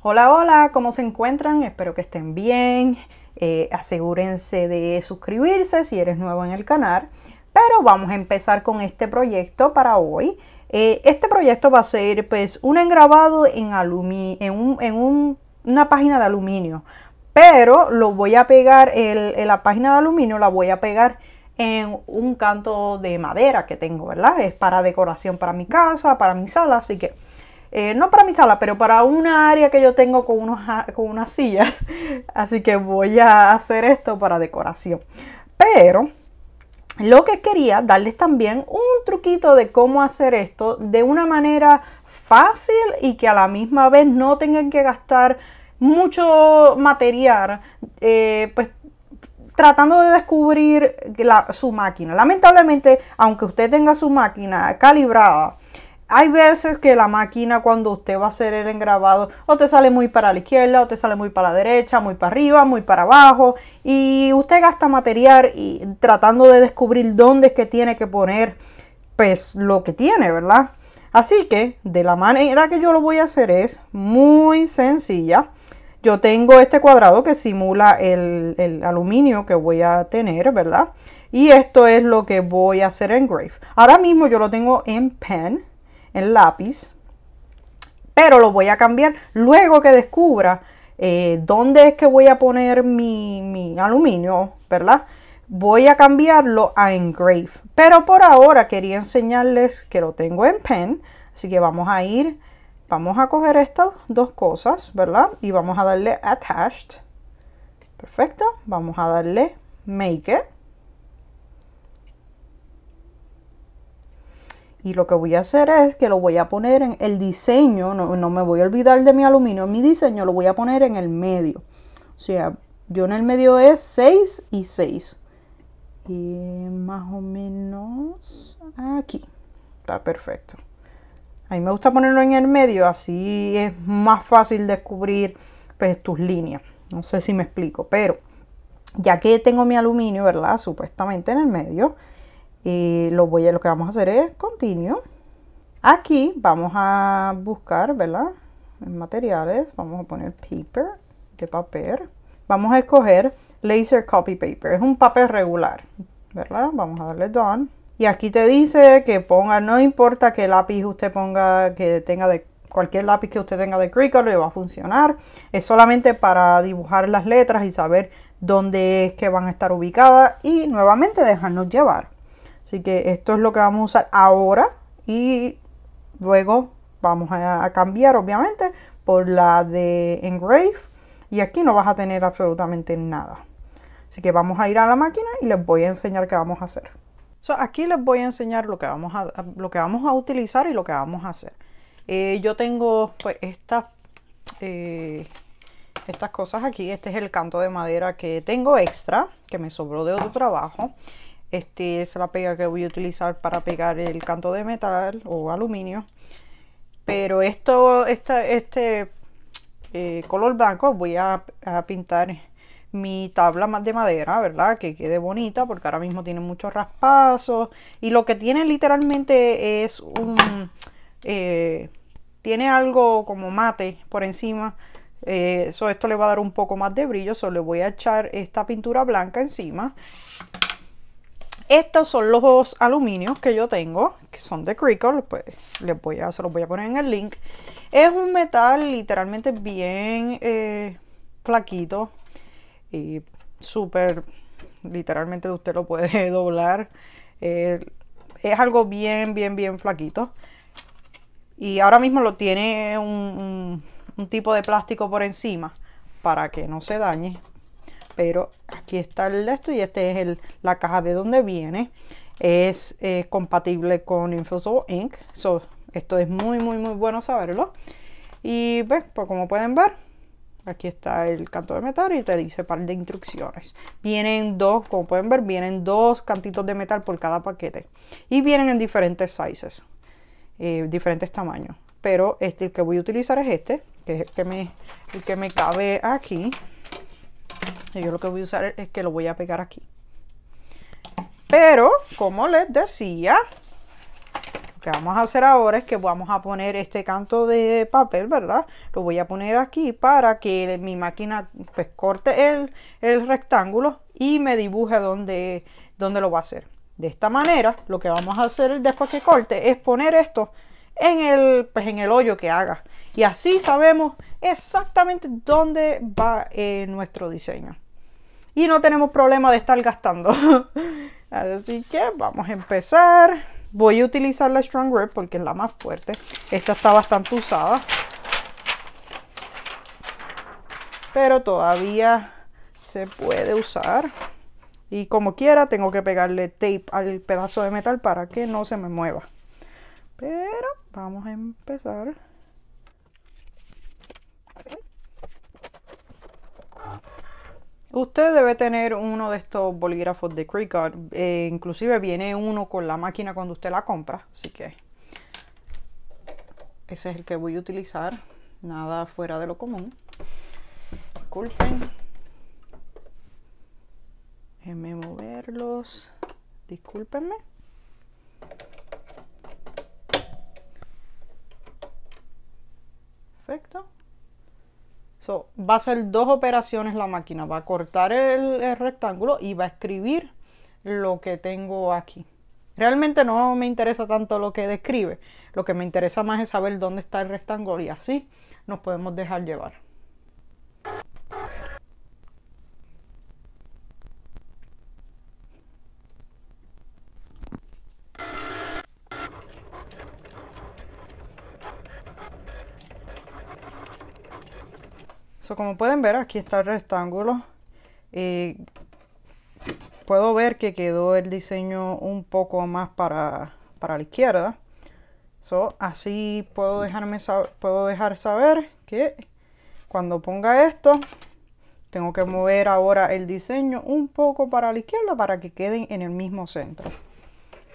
Hola, hola, ¿cómo se encuentran? Espero que estén bien. Eh, asegúrense de suscribirse si eres nuevo en el canal. Pero vamos a empezar con este proyecto para hoy. Eh, este proyecto va a ser pues un engrabado en, aluminio en, un, en un una página de aluminio, pero lo voy a pegar, el, la página de aluminio la voy a pegar en un canto de madera que tengo, ¿verdad? Es para decoración para mi casa, para mi sala, así que... Eh, no para mi sala, pero para una área que yo tengo con, unos, con unas sillas. Así que voy a hacer esto para decoración. Pero lo que quería darles también un truquito de cómo hacer esto de una manera fácil y que a la misma vez no tengan que gastar mucho material, eh, pues tratando de descubrir su máquina. Lamentablemente, aunque usted tenga su máquina calibrada, hay veces que la máquina cuando usted va a hacer el engrabado o te sale muy para la izquierda o te sale muy para la derecha, muy para arriba, muy para abajo y usted gasta material y tratando de descubrir dónde es que tiene que poner pues lo que tiene, ¿verdad? Así que de la manera que yo lo voy a hacer es muy sencilla. Yo tengo este cuadrado que simula el, aluminio que voy a tener, ¿verdad? Y esto es lo que voy a hacer en Grave. Ahora mismo yo lo tengo en pen, en lápiz, pero lo voy a cambiar luego que descubra eh, dónde es que voy a poner mi, mi aluminio, ¿verdad? Voy a cambiarlo a engrave. Pero por ahora quería enseñarles que lo tengo en pen, así que vamos a ir Vamos a coger estas dos cosas, ¿verdad? Y vamos a darle attached. Perfecto. Vamos a darle make Y lo que voy a hacer es que lo voy a poner en el diseño, no, no me voy a olvidar de mi aluminio, mi diseño lo voy a poner en el medio. O sea, yo en el medio es 6 y 6. Y más o menos aquí. Está perfecto. A mí me gusta ponerlo en el medio, así es más fácil descubrir pues, tus líneas. No sé si me explico, pero ya que tengo mi aluminio, ¿verdad? Supuestamente en el medio, y eh, lo, voy a, lo que vamos a hacer es continuo. Aquí vamos a buscar, ¿verdad? En materiales, vamos a poner paper, de papel. Vamos a escoger laser copy paper, es un papel regular, ¿verdad? Vamos a darle done. Y aquí te dice que ponga, no importa qué lápiz usted ponga, que tenga de cualquier lápiz que usted tenga de Cricut, le va a funcionar. Es solamente para dibujar las letras y saber dónde es que van a estar ubicadas y nuevamente dejarnos llevar. Así que esto es lo que vamos a usar ahora y luego vamos a, cambiar obviamente por la de Engrave y aquí no vas a tener absolutamente nada. Así que vamos a ir a la máquina y les voy a enseñar qué vamos a hacer aquí les voy a enseñar lo que vamos a, lo que vamos a utilizar y lo que vamos a hacer. Eh, yo tengo pues estas, eh, estas cosas aquí. Este es el canto de madera que tengo extra, que me sobró de otro trabajo. Este es la pega que voy a utilizar para pegar el canto de metal o aluminio. Pero esto, esta, este eh, color blanco voy a pintar mi tabla más de madera, ¿verdad? Que quede bonita porque ahora mismo tiene muchos raspazos y lo que tiene literalmente es un... Eh, tiene algo como mate por encima. Eh, eso esto le va a dar un poco más de brillo. Solo le voy a echar esta pintura blanca encima. Estos son los dos aluminios que yo tengo, que son de Crickle, pues les voy a, se los voy a poner en el link. Es un metal literalmente bien eh, flaquito, y súper, literalmente usted lo puede doblar. Eh, es algo bien, bien, bien flaquito. Y ahora mismo lo tiene un, tipo de plástico por encima para que no se dañe. Pero aquí está el esto y este es la caja de donde viene. Es compatible con Infusible Ink. esto es muy, muy, muy bueno saberlo. Y pues, pues como pueden ver, Aquí está el canto de metal y te dice par de instrucciones. Vienen dos, como pueden ver, vienen dos cantitos de metal por cada paquete. Y vienen en diferentes sizes, eh, diferentes tamaños. Pero este, el que voy a utilizar es este, que es el que me, el que me cabe aquí. Y yo lo que voy a usar es que lo voy a pegar aquí. Pero, como les decía, vamos a hacer ahora es que vamos a poner este canto de papel, ¿verdad? Lo voy a poner aquí para que mi máquina pues, corte el, rectángulo y me dibuje dónde donde lo va a hacer. De esta manera, lo que vamos a hacer después que corte es poner esto en el, pues, en el hoyo que haga. Y así sabemos exactamente dónde va eh, nuestro diseño. Y no tenemos problema de estar gastando. así que vamos a empezar. Voy a utilizar la Strong Grip porque es la más fuerte. Esta está bastante usada. Pero todavía se puede usar. Y como quiera tengo que pegarle tape al pedazo de metal para que no se me mueva. Pero vamos a empezar. Usted debe tener uno de estos bolígrafos de Cricut. Eh, inclusive viene uno con la máquina cuando usted la compra. Así que ese es el que voy a utilizar. Nada fuera de lo común. Disculpen. Déjenme moverlos. Discúlpenme. va a hacer dos operaciones la máquina. Va a cortar el rectángulo y va a escribir lo que tengo aquí. Realmente no me interesa tanto lo que describe. Lo que me interesa más es saber dónde está el rectángulo y así nos podemos dejar llevar. como pueden ver, aquí está el rectángulo. Eh, puedo ver que quedó el diseño un poco más para, para la izquierda. así puedo, dejarme puedo dejar saber que cuando ponga esto, tengo que mover ahora el diseño un poco para la izquierda para que queden en el mismo centro.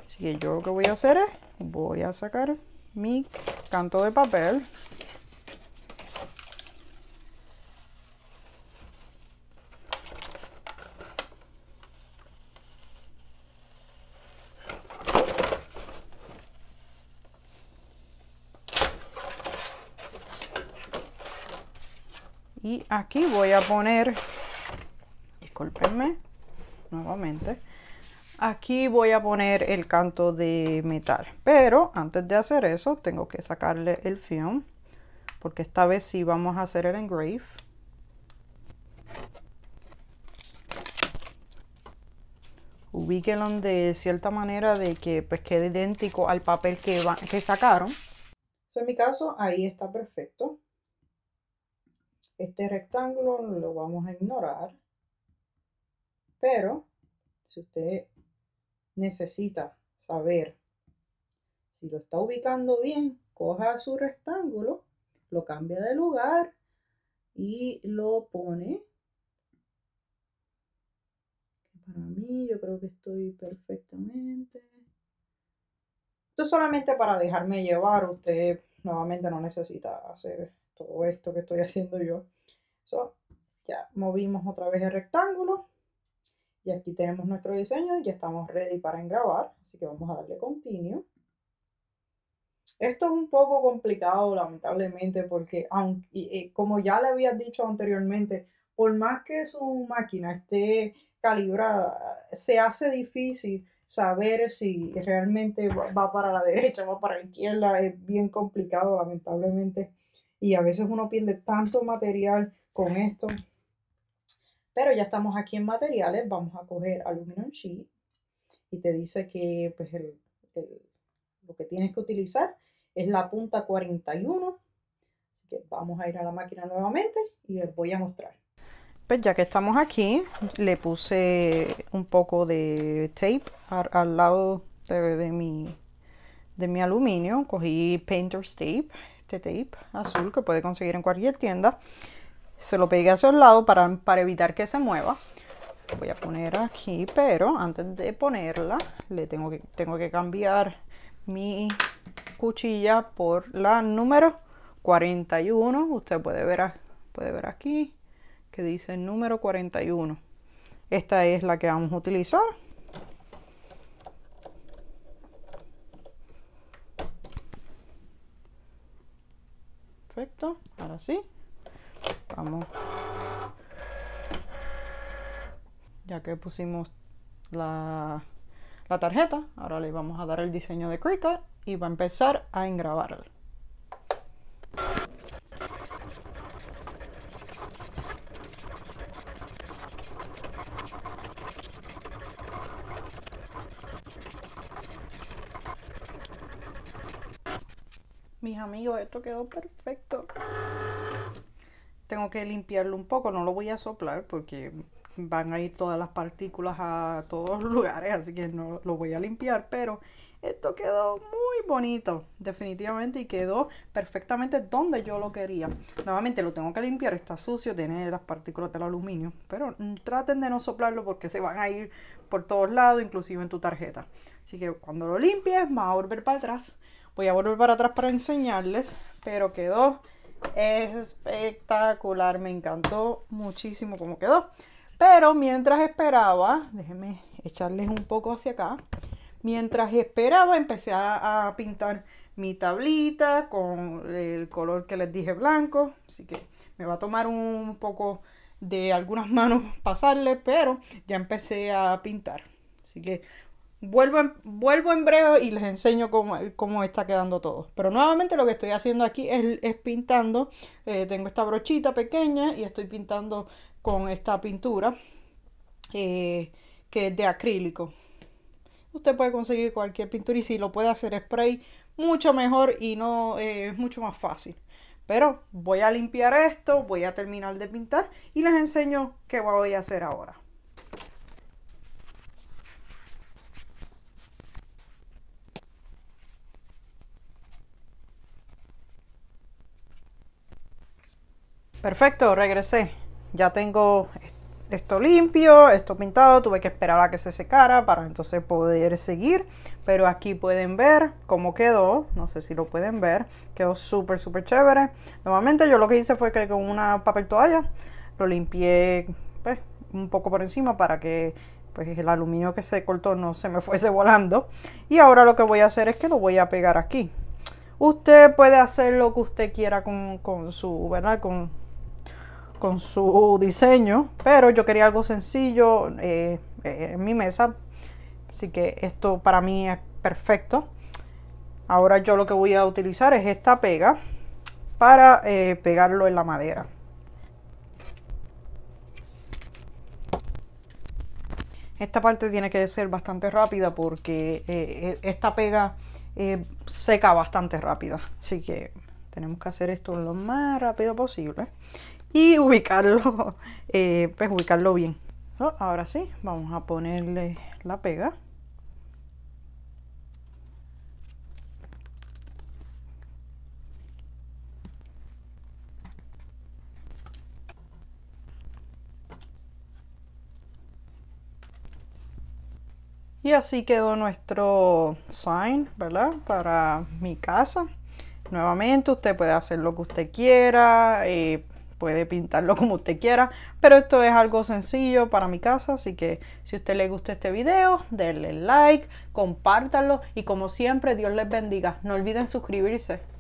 Así que yo lo que voy a hacer es, voy a sacar mi canto de papel y aquí voy a poner discúlpenme nuevamente aquí voy a poner el canto de metal pero antes de hacer eso tengo que sacarle el film porque esta vez sí vamos a hacer el engrave ubíquenlo de cierta manera de que pues quede idéntico al papel que, que sacaron. en mi caso ahí está perfecto. Este rectángulo lo vamos a ignorar, pero si usted necesita saber si lo está ubicando bien, coja su rectángulo, lo cambia de lugar y lo pone. Para mí yo creo que estoy perfectamente. Esto solamente para dejarme llevar, usted nuevamente no necesita hacer todo esto que estoy haciendo yo. ya movimos otra vez el rectángulo. Y aquí tenemos nuestro diseño. Ya estamos ready para engravar. Así que vamos a darle continuo. Esto es un poco complicado, lamentablemente, porque aunque, como ya le había dicho anteriormente, por más que su máquina esté calibrada, se hace difícil saber si realmente va para la derecha, va para la izquierda, es bien complicado, lamentablemente y a veces uno pierde tanto material con esto. Pero ya estamos aquí en materiales, vamos a coger aluminum sheet y te dice que pues, lo que tienes que utilizar es la punta 41. Así que vamos a ir a la máquina nuevamente y les voy a mostrar. Pues ya que estamos aquí, le puse un poco de tape al, lado de, de mi aluminio. Cogí painter's tape este tape azul que puede conseguir en cualquier tienda. Se lo pegue hacia el lado para, evitar que se mueva. Voy a poner aquí, pero antes de ponerla, le tengo que, tengo que cambiar mi cuchilla por la número 41. Usted puede ver, puede ver aquí que dice número 41. Esta es la que vamos a utilizar. perfecto ahora sí vamos ya que pusimos la, la tarjeta ahora le vamos a dar el diseño de Cricut y va a empezar a engrabarla Mis amigos, esto quedó perfecto. Tengo que limpiarlo un poco, no lo voy a soplar porque van a ir todas las partículas a todos los lugares, así que no lo voy a limpiar, pero esto quedó muy bonito, definitivamente, y quedó perfectamente donde yo lo quería. Nuevamente lo tengo que limpiar, está sucio, tiene las partículas del aluminio, pero traten de no soplarlo porque se van a ir por todos lados, inclusive en tu tarjeta. Así que cuando lo limpies, va a volver para atrás Voy a volver para atrás para enseñarles, pero quedó espectacular. Me encantó muchísimo como quedó. Pero mientras esperaba, déjenme echarles un poco hacia acá. Mientras esperaba, empecé a, pintar mi tablita con el color que les dije blanco. Así que me va a tomar un poco de algunas manos pasarle, pero ya empecé a pintar. Así que Vuelvo en, vuelvo en breve y les enseño cómo, está quedando todo. Pero nuevamente lo que estoy haciendo aquí es, pintando. Eh, tengo esta brochita pequeña y estoy pintando con esta pintura eh, que es de acrílico. Usted puede conseguir cualquier pintura y si lo puede hacer spray, mucho mejor y no eh, es mucho más fácil. Pero voy a limpiar esto, voy a terminar de pintar y les enseño qué voy a hacer ahora. Perfecto, regresé. Ya tengo esto limpio, esto pintado, tuve que esperar a que se secara para entonces poder seguir, pero aquí pueden ver cómo quedó, no sé si lo pueden ver, quedó súper súper chévere. Normalmente yo lo que hice fue que con una papel toalla lo limpié pues, un poco por encima para que pues el aluminio que se cortó no se me fuese volando. Y ahora lo que voy a hacer es que lo voy a pegar aquí. Usted puede hacer lo que usted quiera con, con su, ¿verdad? Con, con su diseño, pero yo quería algo sencillo eh, eh, en mi mesa, así que esto para mí es perfecto. Ahora yo lo que voy a utilizar es esta pega para eh, pegarlo en la madera. Esta parte tiene que ser bastante rápida porque e, esta pega seca bastante rápida, así que tenemos que hacer esto lo más rápido posible y ubicarlo, eh, pues ubicarlo bien. Ah, ahora sí, vamos a ponerle la pega. Y así quedó nuestro sign, ¿verdad? Para mi casa. Nuevamente, usted puede hacer lo que usted quiera. Eh, puede pintarlo como usted quiera, pero esto es algo sencillo para mi casa, así que si a usted le gusta este video, denle like, compártanlo y como siempre, Dios les bendiga. No olviden suscribirse.